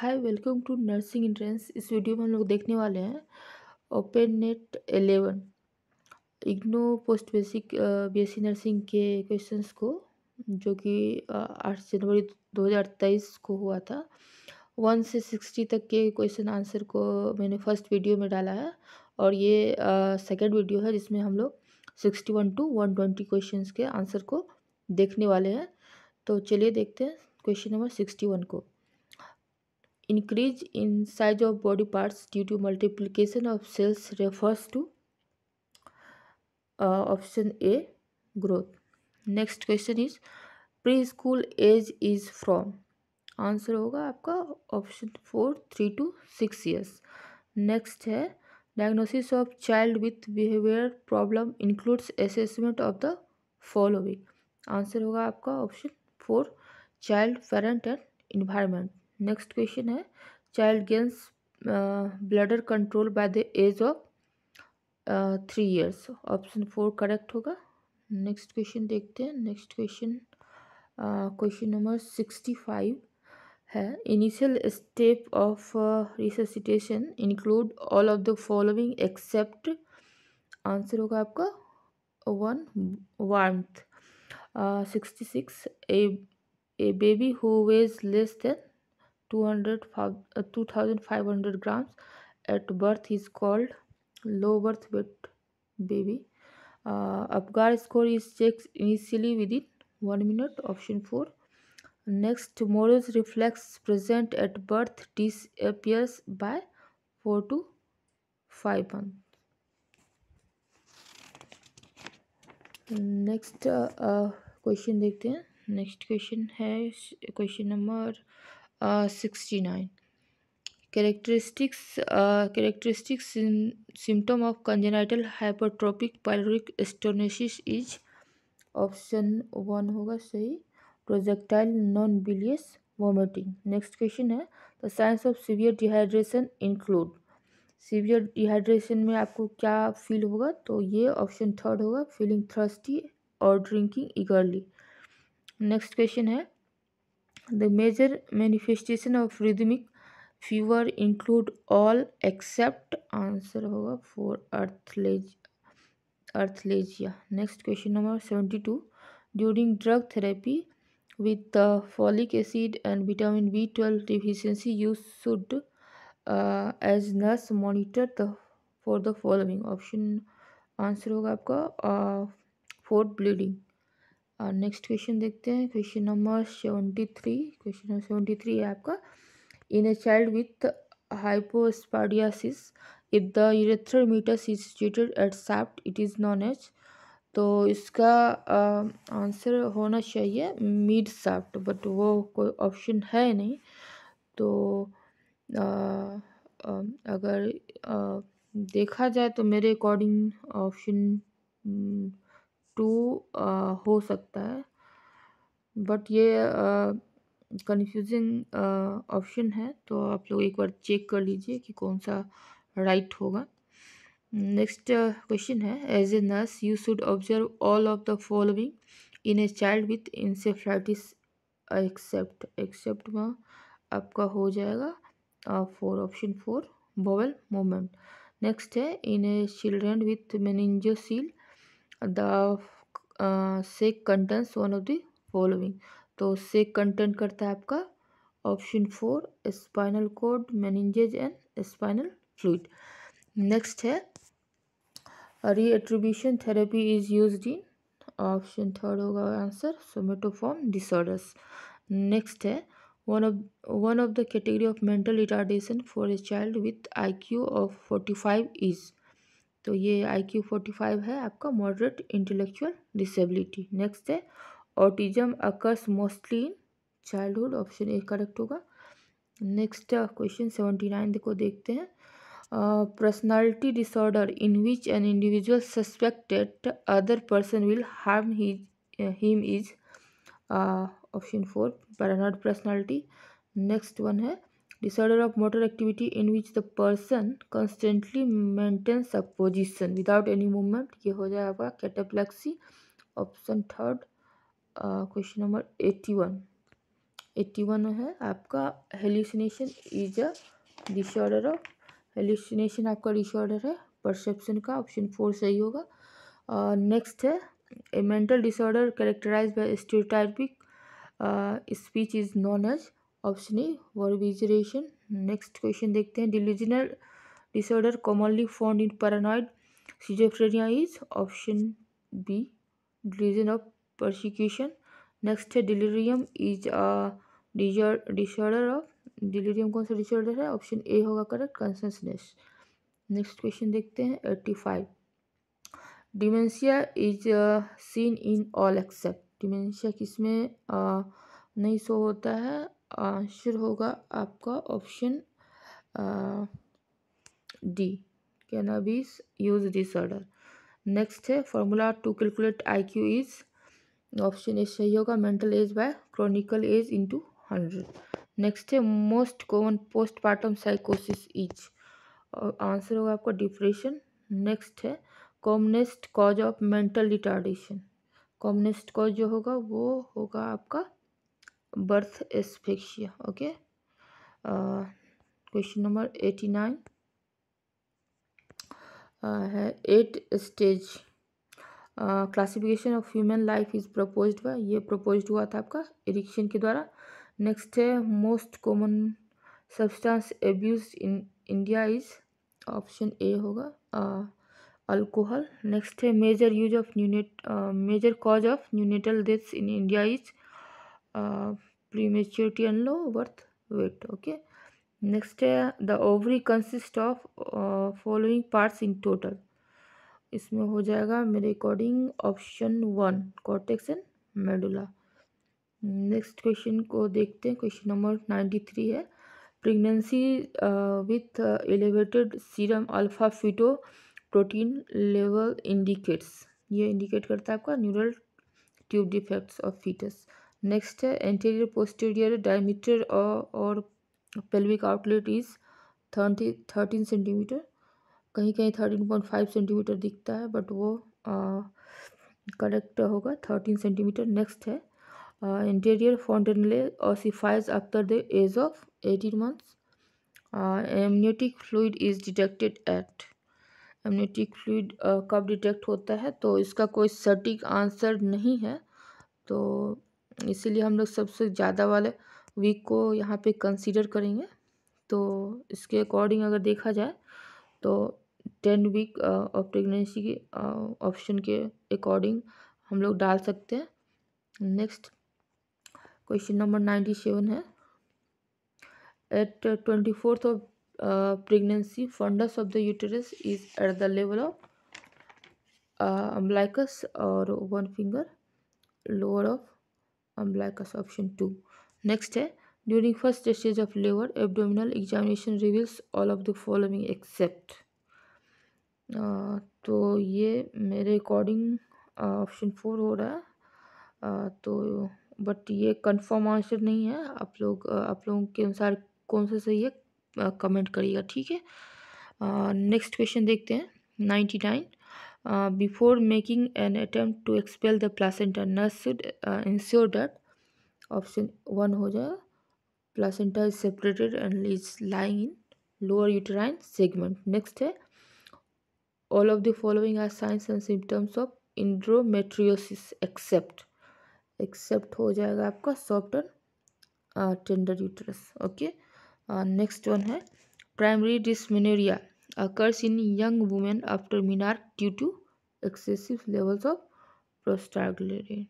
Hi welcome to nursing entrance इस video में हम लोग देखने वाले हैं open net eleven IGNOU post basic BSc nursing के क्वेश्चंस को जो कि आठ जनवरी 2023 को हुआ था वन से सिक्सटी तक के क्वेश्चन आंसर को मैंने फर्स्ट वीडियो में डाला है और ये सेकेंड वीडियो है जिसमें हम लोग sixty one to one twenty question के आंसर को देखने वाले हैं तो चलिए देखते हैं क्वेश्चन नंबर सिक्सटी वन को increase in size of body parts due to multiplication of cells refers to uh, option a growth next question is preschool age is from answer होगा आपका option four three to six years next है diagnosis of child with behaviour problem includes assessment of the following answer होगा आपका option four child parent and environment next question है child gains bladder control by the age of three years option four correct होगा next question देखते हैं next question question number sixty five है initial step of resuscitation include all of the following except answer होगा आपका one warm sixty six a baby who weighs less than 2500 grams at birth is called low birth weight baby uh, apgar score is checked initially within 1 minute option 4 next morose reflex present at birth disappears by 4 to 5 months next question uh, uh, देखते हैं next question है question number sixty nine characteristics characteristic symptom of congenital hypertrophic congenital hypertrophic is option one होगा सही projectile non bilious vomiting next question है the signs of severe dehydration include severe dehydration में आपको क्या feel होगा तो ये ऑप्शन थर्ड होगा फीलिंग थर्स्टी और ड्रिंकिंग ईगरली नेक्स्ट क्वेश्चन है The major manifestation of rhythmic fever include all except answer होगा फोर अर्थलेज arthralgia next question number seventy two during drug therapy with uh, folic acid and vitamin B12 deficiency, you should, uh, as nurse, monitor the for the following option. Answer होगा आपका fourth bleeding और next question देखते हैं question number seventy three question number seventy three है आपका in a child with hypospadias if the urethral meatus is situated at shaft it is known as तो इसका answer होना चाहिए मिड साफ्ट बट वो कोई ऑप्शन है नहीं तो uh, uh, अगर uh, देखा जाए तो मेरे अकॉर्डिंग हम्म, ऑप्शन टू हो सकता है बट ये कन्फ्यूजिंग ऑप्शन है तो आप लोग एक बार चेक कर लीजिए कि कौन सा राइट right होगा नेक्स्ट क्वेश्चन है as a nurse you should observe all of the following in a child with encephalitis except except में आपका हो जाएगा four option four bowel movement next है in a children with meningocele the sac contents one of the following तो sac content करता है आपका option four spinal cord meninges and spinal fluid next है reattribution therapy is use in option third होगा answer somatoform disorders next है one of the category of mental of for a child with I Q of forty five is तो ये I Q forty five है आपका moderate intellectual disability next है autism occurs mostly in childhood option A correct होगा next question seventy nine देखो देखते हैं personality disorder in which an individual suspected other person will harm him is option four paranoid personality next one है disorder of motor activity in which the person constantly maintains a position without any movement ये हो जाए आपका cataplexy option third question number eighty one eighty one है आपका hallucination is a disorder of hallucination आपका disorder है perception का option four सही होगा नेक्स्ट है a mental disorder characterize by stereotypic speech is known as option A verbigeration next question देखते हैं delusional disorder commonly found in paranoid schizophrenia is option B delusion of persecution next है delirium is a disorder of delirium कौन सा disorder है option A होगा correct कंसनेसनेस next question देखते हैं eighty five dementia is seen in all except dementia किसमें uh, नहीं सो होता है आंसर होगा आपका option D cannabis use disorder next है formula to calculate I Q is option A सही होगा mental age by chronical age into hundred next है मोस्ट कॉमन पार्टम साइकोसिस इज आंसर होगा आपका डिप्रेशन नेक्स्ट है commonest cause of mental retardation commonest cause जो होगा वो होगा आपका birth asphyxia okay question number eighty nine है eight stage classification of human life is proposed by ये प्रपोज्ड हुआ था आपका एडिक्शन के द्वारा नेक्स्ट है most common substance abuse in India is option A होगा अल्कोहल uh, नेक्स्ट है major use of neonate major cause of neonatal deaths in India is prematurity and low birth weight okay next है the ovary consist of following parts in total इसमें हो जाएगा मेरे according option one cortex and medulla next question को देखते हैं question number ninety three है pregnancy with elevated serum alpha feto protein level indicates ये इंडिकेट करता है आपका neural tube defects of foetus next है एंटीरियर पोस्टीरियर डायमीटर और pelvic outlet is thirty thirteen centimetre कहीं कहीं थर्टीन पॉइंट फाइव सेंटीमीटर दिखता है बट वो करेक्ट uh, होगा थर्टीन सेंटीमीटर नेक्स्ट है interior fontanelle ossifies after the age of eighteen months amniotic fluid is detected at amniotic fluid कब detect होता है तो इसका कोई सटीक आंसर नहीं है तो इसीलिए हम लोग सबसे ज़्यादा वाले वीक को यहाँ पे कंसीडर करेंगे तो इसके अकॉर्डिंग अगर देखा जाए तो टेन वीक ऑफ प्रेगनेंसी के ऑप्शन के अकॉर्डिंग हम लोग डाल सकते हैं next question number ninety seven है at twenty fourth of pregnancy fundus of the uterus is at the level of umbilicus और वन फिंगर लोअर ऑफ और ब्लैक का ऑप्शन टू नेक्स्ट है during first stage of labour abdominal examination reveals all of the following except तो ये मेरे according option four हो रहा है आ, uh, तो बट ये कंफर्म आंसर नहीं है आप लोग uh, आप लोगों के अनुसार कौन सा सही है कमेंट uh, करिएगा ठीक है नेक्स्ट क्वेश्चन देखते हैं ninety nine Uh, before making an attempt to expel the placenta nurse should uh, ensure that option 1 हो जाए placenta is separated and is lying in lower uterine segment next है all of the following are signs and symptoms of endometriosis except except हो जाएगा आपका soft and uh, tender uterus okay uh, next one है primary dysmenorrhea occurs in young women after menarche due to excessive levels of prostaglandin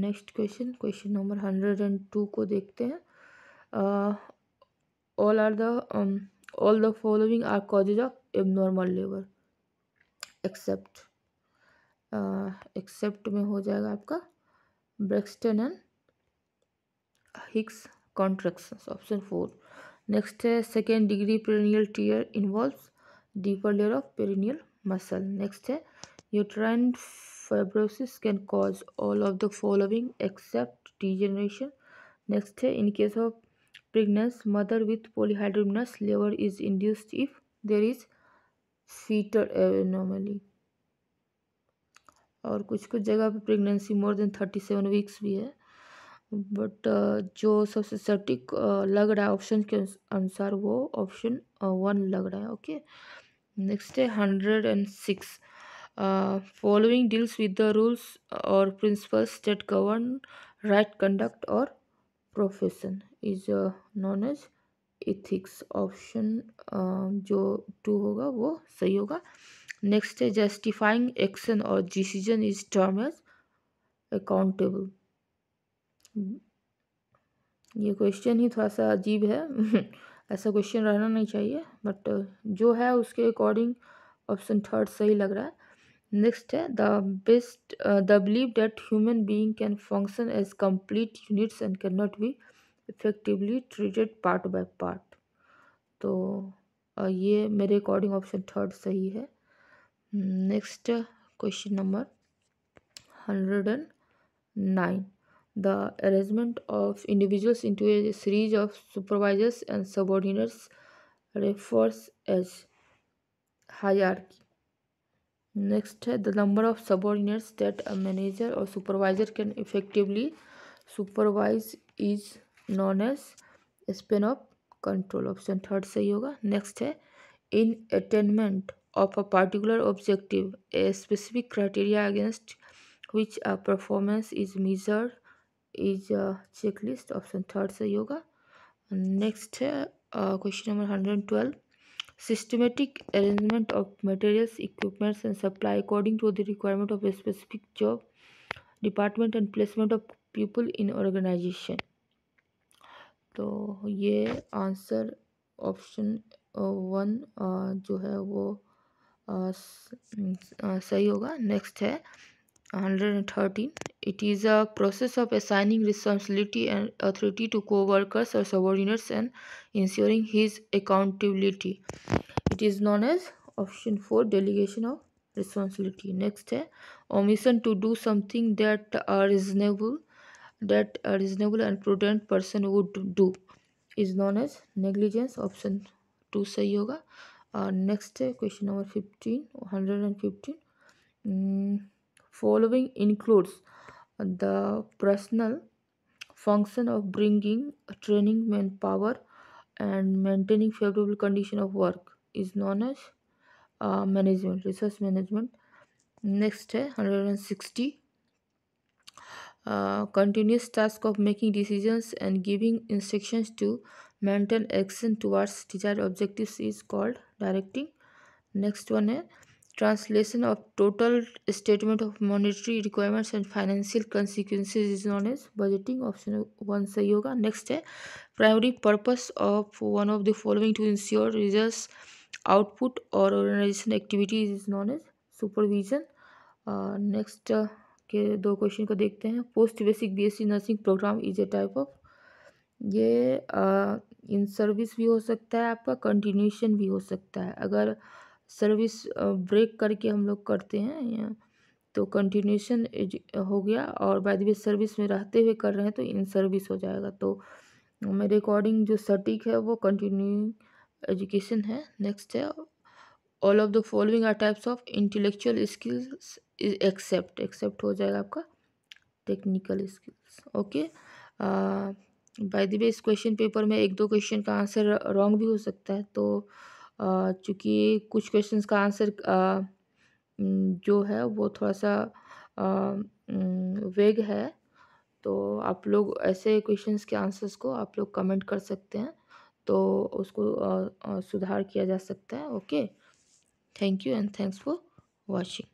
next question question number hundred and two को देखते हैं all are the all the following are causes of abnormal labour except except में हो जाएगा आपका Braxton and Hicks contraction option four next है second degree perineal tear involve deeper layer of perineal muscle next है uterine fibrosis can cause all of the following except T next है in case of pregnant mother with पोलिहाइड्रोमिनस लेवर is induced if there is foetal anomaly और कुछ कुछ जगह पर pregnancy more than thirty seven weeks भी है बट uh, जो सबसे सटीक लग रहा है ऑप्शन के अनुसार वो ऑप्शन वन लग रहा है ओके नेक्स्ट है hundred and six following deals with the rules और principle state govern right conduct और profession is known as ethics option जो टू होगा वो सही होगा नेक्स्ट है जस्टिफाइंग एक्शन और decision is term as accountable ये क्वेश्चन ही थोड़ा सा अजीब है ऐसा क्वेश्चन रहना नहीं चाहिए बट जो है उसके अकॉर्डिंग ऑप्शन थर्ड सही लग रहा है नेक्स्ट है the best the believe that human being can function as complete units and cannot be effectively treated part by part तो ये मेरे अकॉर्डिंग ऑप्शन थर्ड सही है next question number hundred and nine the arrangement of individuals into a series of supervisors and subordinates refers as hierarchy next the number of subordinates that a manager or supervisor can effectively supervise is known as span of control option third सही होगा Next, in attainment of a particular objective, a specific criteria against which a performance is measured is checklist option third सही होगा next है question number hundred and twelve systematic arrangement of materials equipments and supply according to the requirement of specific job department and placement of people in organisation तो ये answer option one जो है वो आ, स, आ, सही होगा नेक्स्ट है 113 it is a process of assigning responsibility and authority to co-workers or subordinates and ensuring his accountability it is known as option 4 delegation of responsibility next eh, omission to do something that a reasonable that a reasonable and prudent person would do is known as negligence option 2 सही होगा next next question number fifteen Following includes the personal function of bringing training manpower and maintaining favorable condition of work is known as uh, management resource management next 160 uh, uh, continuous task of making decisions and giving instructions to maintain action towards desired objectives is called directing next one is. Uh, translation of total statement of monetary requirements and financial consequence is known as budgeting. Option one सही होगा next है primary purpose of one of the following to ensure result output और organisation activities is known as supervision next के दो question को देखते हैं post basic B S C nursing programme is a type of ये इन uh, service भी हो सकता है आपका कंटिन्यूशन भी हो सकता है अगर सर्विस ब्रेक करके हम लोग करते हैं तो कंटिन्यूशन हो गया और बाय द वे सर्विस में रहते हुए कर रहे हैं तो इन सर्विस हो जाएगा तो मैं रिकॉर्डिंग जो सटीक है वो कंटिन्यू एजुकेशन है नेक्स्ट है all of the following are types of intellectual skills is except except हो जाएगा आपका technical skills okay by the way इस क्वेश्चन पेपर में एक दो क्वेश्चन का आंसर रॉन्ग भी हो सकता है तो चूँकि कुछ क्वेश्चंस का आंसर जो है वो थोड़ा सा वेग है तो आप लोग ऐसे क्वेश्चंस के आंसर्स को आप लोग कमेंट कर सकते हैं तो उसको सुधार किया जा सकता है okay thank you and thanks for watching